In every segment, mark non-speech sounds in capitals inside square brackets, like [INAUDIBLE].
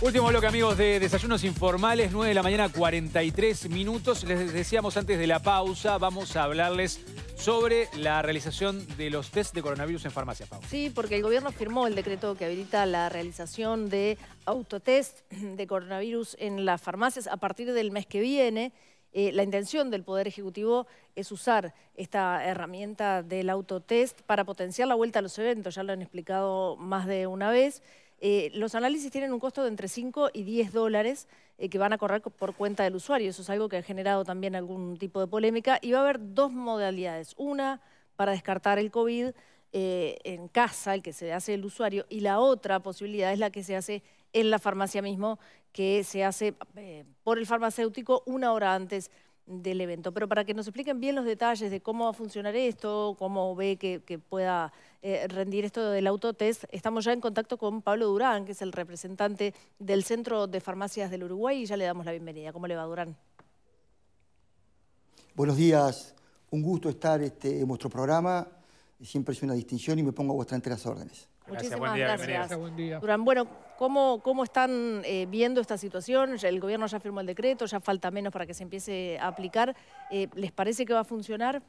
Último bloque, amigos, de Desayunos Informales, 9 de la mañana, 43 minutos. Les decíamos antes de la pausa, vamos a hablarles sobre la realización de los test de coronavirus en farmacias, Sí, porque el gobierno firmó el decreto que habilita la realización de autotest de coronavirus en las farmacias a partir del mes que viene. Eh, la intención del Poder Ejecutivo es usar esta herramienta del autotest para potenciar la vuelta a los eventos, ya lo han explicado más de una vez. Eh, los análisis tienen un costo de entre 5 y 10 dólares eh, que van a correr por cuenta del usuario. Eso es algo que ha generado también algún tipo de polémica. Y va a haber dos modalidades. Una para descartar el COVID eh, en casa, el que se hace el usuario, y la otra posibilidad es la que se hace en la farmacia mismo, que se hace por el farmacéutico una hora antes del evento. Pero para que nos expliquen bien los detalles de cómo va a funcionar esto, cómo ve que, pueda eh, rendir esto del autotest, estamos ya en contacto con Pablo Durán, que es el representante del Centro de Farmacias del Uruguay, y ya le damos la bienvenida. ¿Cómo le va, Durán? Buenos días, un gusto estar este, en vuestro programa. Siempre es una distinción y me pongo a vuestra entre las órdenes. Muchísimas gracias. Durán, bueno, ¿cómo, cómo están eh, viendo esta situación? El gobierno ya firmó el decreto, ya falta menos para que se empiece a aplicar. Eh, ¿Les parece que va a funcionar?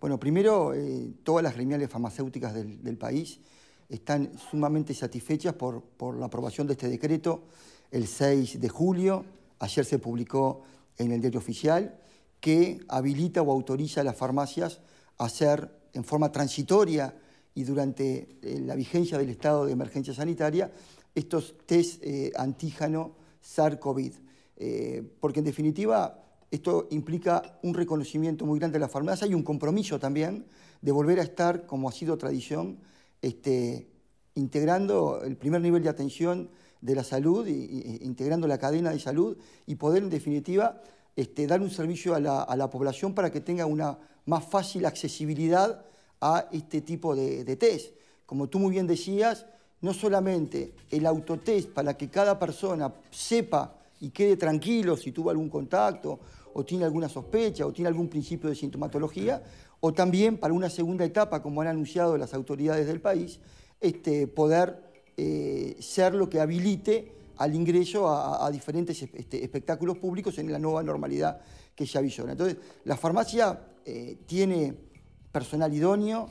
Bueno, primero, eh, todas las gremiales farmacéuticas del, país están sumamente satisfechas por, por la aprobación de este decreto el 6 de julio. Ayer se publicó en el diario oficial que habilita o autoriza a las farmacias a hacer en forma transitoria y durante eh, la vigencia del estado de emergencia sanitaria estos test eh, antígeno SAR-COVID. Eh, porque en definitiva esto implica un reconocimiento muy grande de la farmacia y un compromiso también de volver a estar, como ha sido tradición, este, integrando el primer nivel de atención de la salud, e integrando la cadena de salud y poder en definitiva este, dar un servicio a la, población para que tenga una más fácil accesibilidad a este tipo de, test. Como tú muy bien decías, no solamente el autotest para que cada persona sepa y quede tranquilo si tuvo algún contacto o tiene alguna sospecha o tiene algún principio de sintomatología, o también para una segunda etapa, como han anunciado las autoridades del país, este, poder eh, ser lo que habilite al ingreso a, diferentes este, este, espectáculos públicos en la nueva normalidad que ya visiona. Entonces, la farmacia eh, tiene personal idóneo,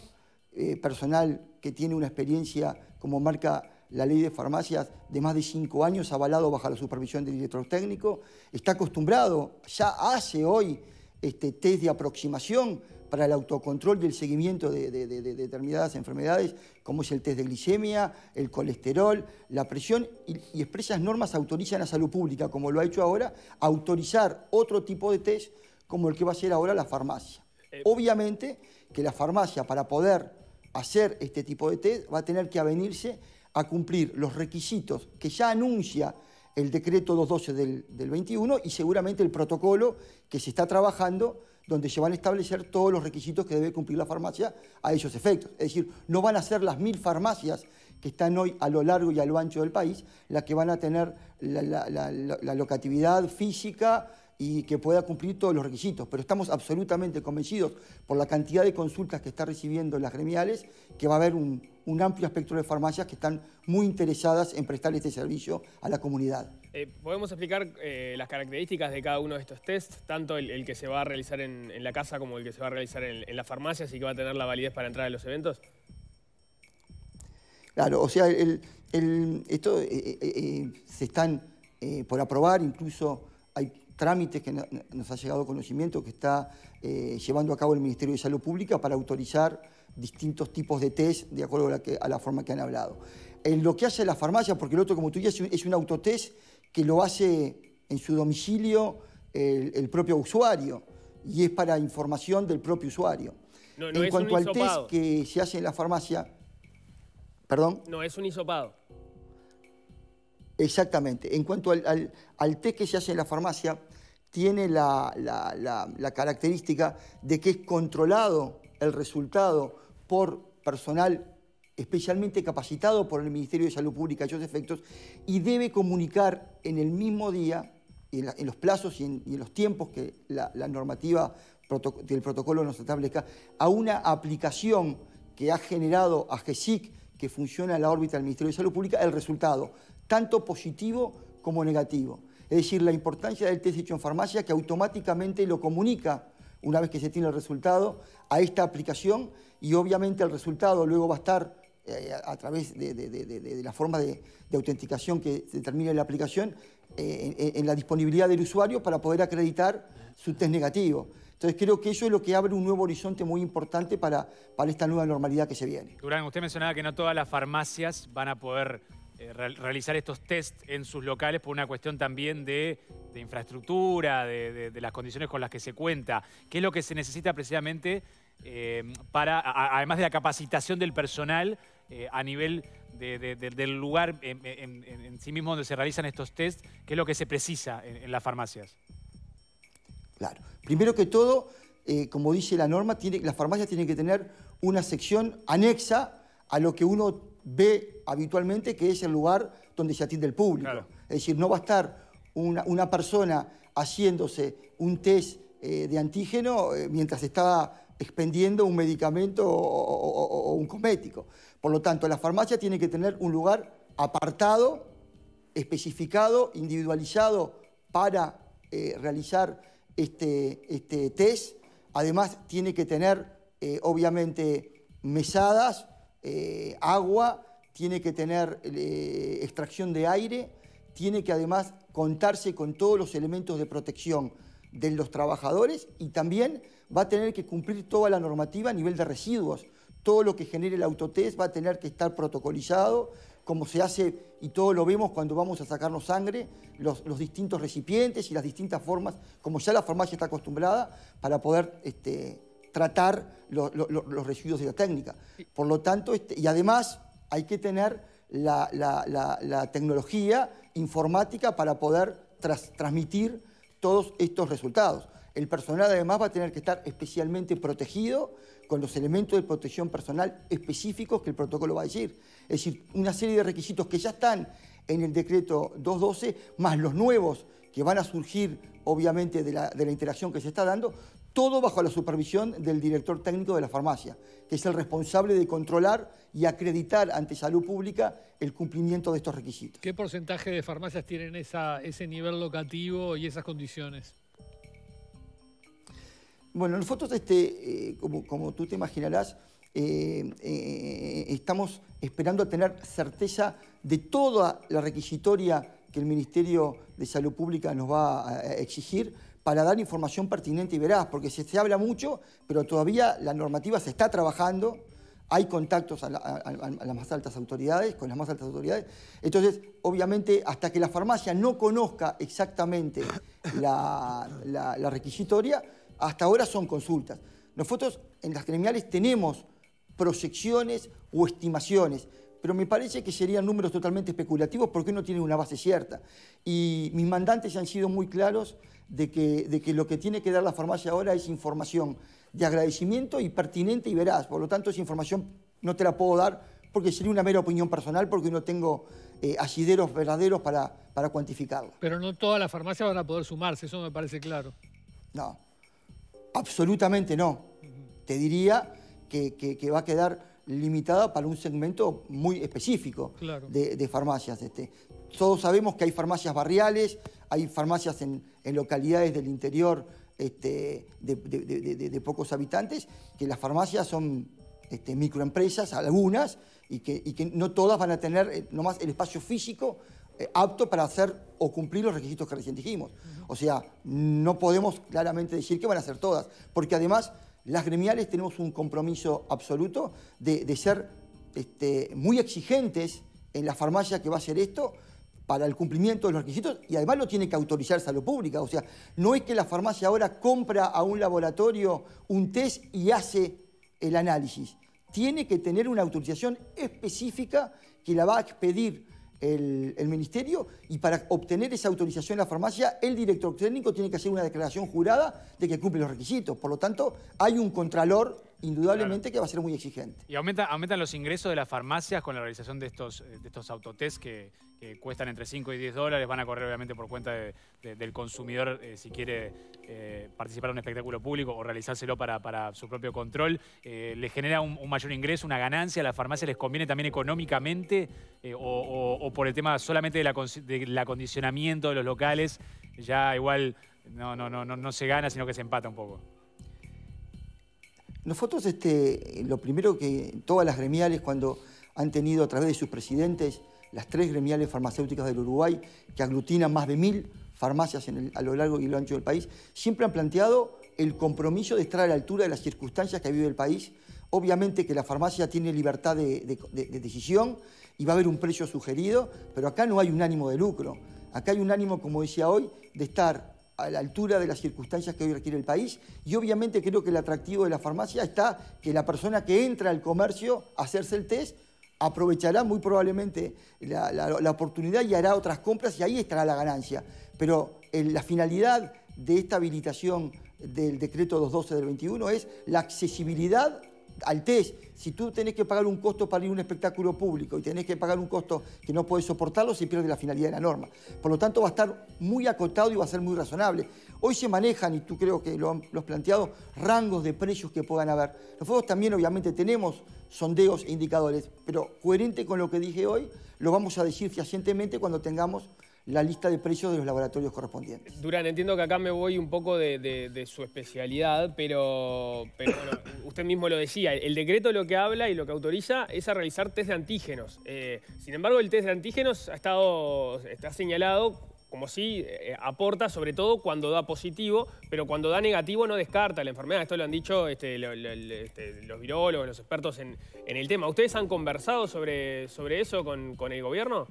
eh, personal que tiene una experiencia como marca la ley de farmacias de más de cinco años, avalado bajo la supervisión del director técnico, está acostumbrado, ya hace hoy este, test de aproximación para el autocontrol y el seguimiento de, determinadas enfermedades, como es el test de glicemia, el colesterol, la presión, y, expresas normas autorizan a salud pública, como lo ha hecho ahora, autorizar otro tipo de test como el que va a hacer ahora la farmacia. Eh, Obviamente que la farmacia, para poder hacer este tipo de test, va a tener que avenirse a cumplir los requisitos que ya anuncia el decreto 212 del 21 y seguramente el protocolo que se está trabajando donde se van a establecer todos los requisitos que debe cumplir la farmacia a esos efectos. Es decir, no van a ser las mil farmacias que están hoy a lo largo y a lo ancho del país las que van a tener la, locatividad física y que pueda cumplir todos los requisitos. Pero estamos absolutamente convencidos por la cantidad de consultas que está recibiendo las gremiales que va a haber un, un amplio espectro de farmacias que están muy interesadas en prestar este servicio a la comunidad. Eh, ¿Podemos explicar eh, las características de cada uno de estos tests? Tanto el, que se va a realizar en, la casa como el que se va a realizar en, en la farmacia, así que va a tener la validez para entrar a los eventos. Claro, o sea, esto eh, se están por aprobar, incluso hay trámites que nos ha llegado conocimiento que está llevando a cabo el Ministerio de Salud Pública para autorizar distintos tipos de test de acuerdo a la, forma que han hablado. En lo que hace la farmacia, porque el otro, como tú dices, es un autotest que lo hace en su domicilio el, propio usuario y es para información del propio usuario. en cuanto al test que se hace en la farmacia, perdón. No es un isopado. Exactamente. En cuanto al, al, test que se hace en la farmacia, tiene la, la, característica de que es controlado el resultado por personal especialmente capacitado por el Ministerio de Salud Pública a esos efectos y debe comunicar en el mismo día, en, los plazos y en, los tiempos que la, normativa del protocolo nos establezca, a una aplicación que ha generado a GESIC, que funciona en la órbita del Ministerio de Salud Pública, el resultado, tanto positivo como negativo. Es decir, la importancia del test hecho en farmacia que automáticamente lo comunica una vez que se tiene el resultado, a esta aplicación y obviamente el resultado luego va a estar eh, a, través de, la forma de, autenticación que determina la aplicación eh, en, la disponibilidad del usuario para poder acreditar su test negativo. Entonces creo que eso es lo que abre un nuevo horizonte muy importante para, para esta nueva normalidad que se viene. Durán, usted mencionaba que no todas las farmacias van a poder eh, realizar estos test en sus locales por una cuestión también de, infraestructura, de las condiciones con las que se cuenta. ¿Qué es lo que se necesita precisamente Em, para, además de la capacitación del personal eh, a nivel del lugar en, sí mismo donde se realizan estos test, qué es lo que se precisa en, las farmacias. Claro. Primero que todo, eh, como dice la norma, las farmacias tienen que tener una sección anexa a lo que uno ve habitualmente, que es el lugar donde se atiende el público. Es decir, no va a estar una, persona haciéndose un test eh, de antígeno mientras está expendiendo un medicamento o, un cosmético. Por lo tanto, la farmacia tiene que tener un lugar apartado, especificado, individualizado para eh, realizar este, este, test. Además, tiene que tener, eh, obviamente, mesadas, eh, agua, tiene que tener extracción de aire, tiene que además contarse con todos los elementos de protección de los trabajadores y también va a tener que cumplir toda la normativa a nivel de residuos. Todo lo que genere el autotest va a tener que estar protocolizado, como se hace, y todo lo vemos cuando vamos a sacarnos sangre, los, distintos recipientes y las distintas formas, como ya la farmacia está acostumbrada, para poder este, tratar los residuos de la técnica. Por lo tanto, este, y además hay que tener la, tecnología informática para poder transmitir todos estos resultados. El personal además va a tener que estar especialmente protegido con los elementos de protección personal específicos que el protocolo va a decir. Es decir, una serie de requisitos que ya están en el decreto 212, más los nuevos que van a surgir obviamente de la, interacción que se está dando, todo bajo la supervisión del director técnico de la farmacia, que es el responsable de controlar y acreditar ante salud pública el cumplimiento de estos requisitos. ¿Qué porcentaje de farmacias tienen ese nivel locativo y esas condiciones? Bueno, nosotros, este, eh, como, como, tú te imaginarás, eh, eh, estamos esperando tener certeza de toda la requisitoria que el Ministerio de Salud Pública nos va a exigir para dar información pertinente y veraz, porque se, se habla mucho, pero todavía la normativa se está trabajando, hay contactos a, las más altas autoridades, con las más altas autoridades. Entonces, obviamente, hasta que la farmacia no conozca exactamente la, requisitoria, hasta ahora son consultas. Nosotros en las criminales tenemos proyecciones o estimaciones, pero me parece que serían números totalmente especulativos porque no tienen una base cierta. Y mis mandantes han sido muy claros de que, de que lo que tiene que dar la farmacia ahora es información de agradecimiento y pertinente y veraz. Por lo tanto, esa información no te la puedo dar porque sería una mera opinión personal, porque no tengo eh, asideros verdaderos para, para cuantificarla. Pero no todas las farmacias van a poder sumarse, eso me parece claro. No, absolutamente no. Te diría que va a quedar limitada para un segmento muy específico de, farmacias. Este. Todos sabemos que hay farmacias barriales, hay farmacias en, localidades del interior este, de, pocos habitantes, que las farmacias son este, microempresas, algunas, y que, no todas van a tener eh, nomás el espacio físico eh, apto para hacer o cumplir los requisitos que recién dijimos. O sea, no podemos claramente decir que van a ser todas, porque además las gremiales tenemos un compromiso absoluto de, ser este, muy exigentes en la farmacia que va a hacer esto para el cumplimiento de los requisitos y además lo tiene que autorizar salud pública. O sea, no es que la farmacia ahora compra a un laboratorio un test y hace el análisis. Tiene que tener una autorización específica que la va a expedir el, ministerio y para obtener esa autorización en la farmacia, el director técnico tiene que hacer una declaración jurada de que cumple los requisitos. Por lo tanto, hay un contralor indudablemente que va a ser muy exigente. Y aumenta, aumentan los ingresos de las farmacias con la realización de estos, eh, estos autotests que, cuestan entre 5 y 10 dólares, van a correr obviamente por cuenta del consumidor eh, si quiere eh, participar en un espectáculo público o realizárselo para, su propio control. ¿Les ¿Le genera un, mayor ingreso, una ganancia? ¿A las farmacias les conviene también económicamente o, por el tema solamente del acondicionamiento de los locales? Ya igual no, no, no, no, no se gana, sino que se empata un poco. Nosotros este, lo primero que todas las gremiales cuando han tenido a través de sus presidentes las tres gremiales farmacéuticas del Uruguay que aglutinan más de mil farmacias a lo largo y lo ancho del país, siempre han planteado el compromiso de estar a la altura de las circunstancias que vive el país. Obviamente que la farmacia tiene libertad de decisión y va a haber un precio sugerido, pero acá no hay un ánimo de lucro. Acá hay un ánimo, como decía hoy, de estar a la altura de las circunstancias que hoy requiere el país y obviamente creo que el atractivo de la farmacia está que la persona que entra al comercio a hacerse el test aprovechará muy probablemente la, oportunidad y hará otras compras y ahí estará la ganancia. Pero la finalidad de esta habilitación del decreto 212 del 21 es la accesibilidad al test, si tú tenés que pagar un costo para ir a un espectáculo público y tenés que pagar un costo que no podés soportarlo, se pierde la finalidad de la norma. Por lo tanto, va a estar muy acotado y va a ser muy razonable. Hoy se manejan, y tú creo que lo, has planteado, rangos de precios que puedan haber. Nosotros también, obviamente, tenemos sondeos e indicadores, pero coherente con lo que dije hoy, lo vamos a decir fehacientemente cuando tengamos la lista de precios de los laboratorios correspondientes. Durán, entiendo que acá me voy un poco de, su especialidad, pero, [COUGHS] usted mismo lo decía, el decreto lo que habla y lo que autoriza es a realizar test de antígenos. Eh, sin embargo, el test de antígenos ha estado, está señalado como si eh, aporta, sobre todo cuando da positivo, pero cuando da negativo no descarta la enfermedad. Esto lo han dicho este, este, los virologos, los expertos en, el tema. ¿Ustedes han conversado sobre, sobre eso con el gobierno?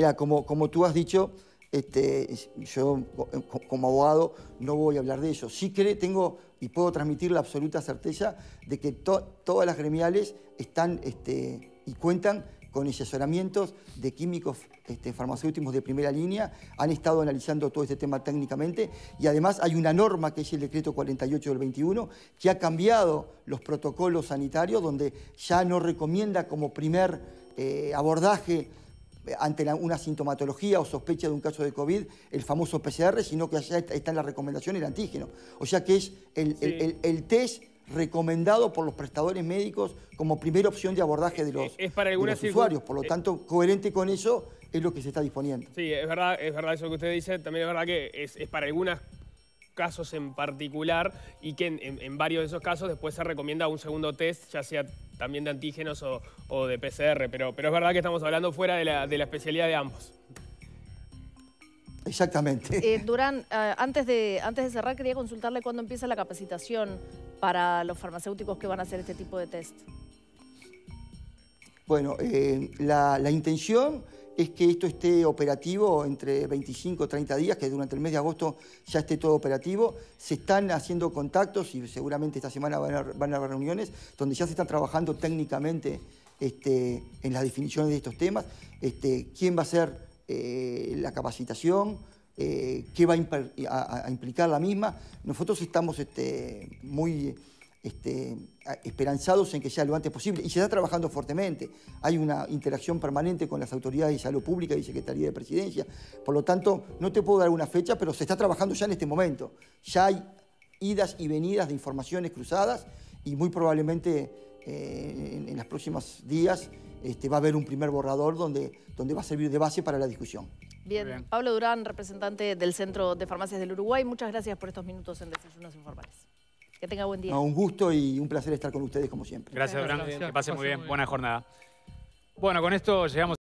Mira, como, tú has dicho, este, yo eh, como abogado no voy a hablar de eso. Sí que tengo y puedo transmitir la absoluta certeza de que todas las gremiales están este, y cuentan con asesoramientos de químicos este, farmacéuticos de primera línea, han estado analizando todo este tema técnicamente y además hay una norma que es el decreto 48 del 21 que ha cambiado los protocolos sanitarios donde ya no recomienda como primer eh, abordaje ante una sintomatología o sospecha de un caso de COVID el famoso PCR, sino que allá está, en la recomendación el antígeno. O sea que es el, test recomendado por los prestadores médicos como primera opción de abordaje de eh, los, es para usuarios. Por lo eh, tanto, coherente con eso es lo que se está disponiendo. Sí, es verdad, es verdad eso que usted dice. También es verdad que es, es para algunas casos en particular y que en, varios de esos casos después se recomienda un segundo test, ya sea también de antígenos o, de PCR, pero, pero es verdad que estamos hablando fuera de la, especialidad de ambos. Exactamente. Eh, Durán, eh, antes, de, antes de cerrar, quería consultarle cuándo empieza la capacitación para los farmacéuticos que van a hacer este tipo de test. Bueno, eh, la, la intención es que esto esté operativo entre 25 o 30 días, que durante el mes de agosto ya esté todo operativo. Se están haciendo contactos y seguramente esta semana van a, haber reuniones donde ya se están trabajando técnicamente este, en las definiciones de estos temas. Este, ¿Quién va a ser eh, la capacitación? Eh, ¿Qué va a, implicar la misma? Nosotros estamos este, muy este, esperanzados en que sea lo antes posible. Y se está trabajando fuertemente. Hay una interacción permanente con las autoridades de salud pública y Secretaría de Presidencia. Por lo tanto, no te puedo dar una fecha, pero se está trabajando ya en este momento. Ya hay idas y venidas de informaciones cruzadas y muy probablemente eh, en, los próximos días este, va a haber un primer borrador donde, donde va a servir de base para la discusión. Bien. Pablo Durán, representante del Centro de Farmacias del Uruguay, muchas gracias por estos minutos en Desayunos Informales. Que tenga buen día. un gusto y un placer estar con ustedes como siempre. Gracias, Brandon. Que pase muy bien. Buena jornada. Bueno, con esto llegamos.